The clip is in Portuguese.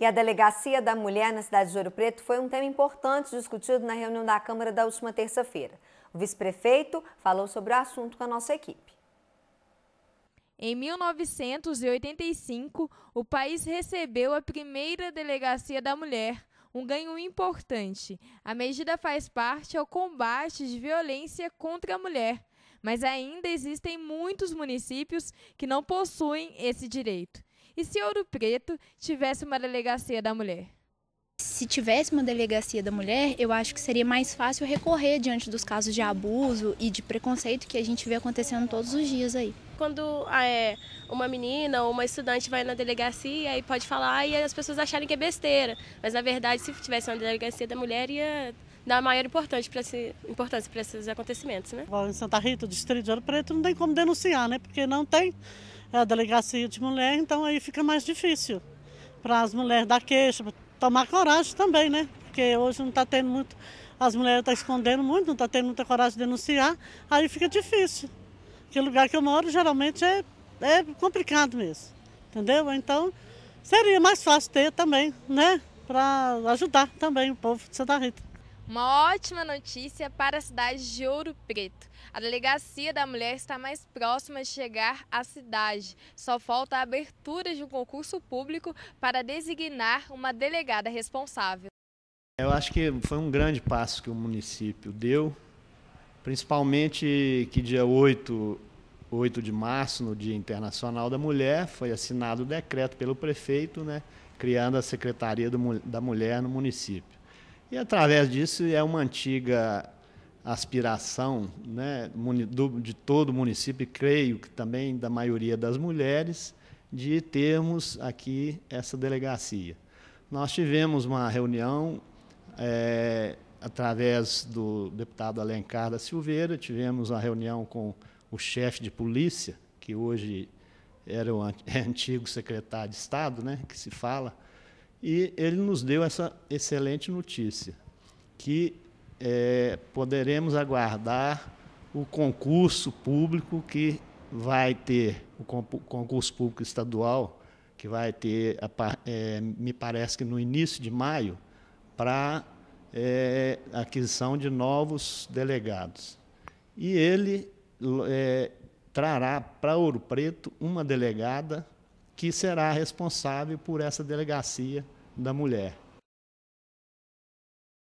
e a Delegacia da Mulher na cidade de Ouro Preto foi um tema importante discutido na reunião da Câmara da última terça-feira. O vice-prefeito falou sobre o assunto com a nossa equipe. Em 1985, o país recebeu a primeira Delegacia da Mulher, um ganho importante. A medida faz parte ao combate de violência contra a mulher, mas ainda existem muitos municípios que não possuem esse direito. E se Ouro Preto tivesse uma delegacia da mulher? se tivesse uma delegacia da mulher, eu acho que seria mais fácil recorrer diante dos casos de abuso e de preconceito que a gente vê acontecendo todos os dias aí. Quando ah, é, uma menina ou uma estudante vai na delegacia e pode falar e as pessoas acharem que é besteira, mas na verdade, se tivesse uma delegacia da mulher, ia dar maior importância para esses acontecimentos, né? Agora em Santa Rita, Distrito de Ouro Preto, não tem como denunciar, né? Porque não tem é a delegacia de mulher, então aí fica mais difícil para as mulheres dar queixa, tomar coragem também, né? Porque hoje não está tendo muito, as mulheres estão tá escondendo muito, não está tendo muita coragem de denunciar, aí fica difícil. Porque o lugar que eu moro geralmente é, é complicado mesmo, entendeu? Então seria mais fácil ter também, né? Para ajudar também o povo de Santa Rita. Uma ótima notícia para a cidade de Ouro Preto. A delegacia da mulher está mais próxima de chegar à cidade. Só falta a abertura de um concurso público para designar uma delegada responsável. Eu acho que foi um grande passo que o município deu, principalmente que dia 8, 8 de março, no Dia Internacional da Mulher, foi assinado o decreto pelo prefeito, né, criando a Secretaria do, da Mulher no município. E através disso é uma antiga aspiração né, de todo o município, e creio que também da maioria das mulheres, de termos aqui essa delegacia. Nós tivemos uma reunião é, através do deputado Alencar da Silveira, tivemos uma reunião com o chefe de polícia, que hoje era o é antigo secretário de Estado, né, que se fala, e ele nos deu essa excelente notícia, que é, poderemos aguardar o concurso público que vai ter, o concurso público estadual, que vai ter, é, me parece que no início de maio, para é, aquisição de novos delegados. E ele é, trará para Ouro Preto uma delegada que será responsável por essa delegacia da mulher.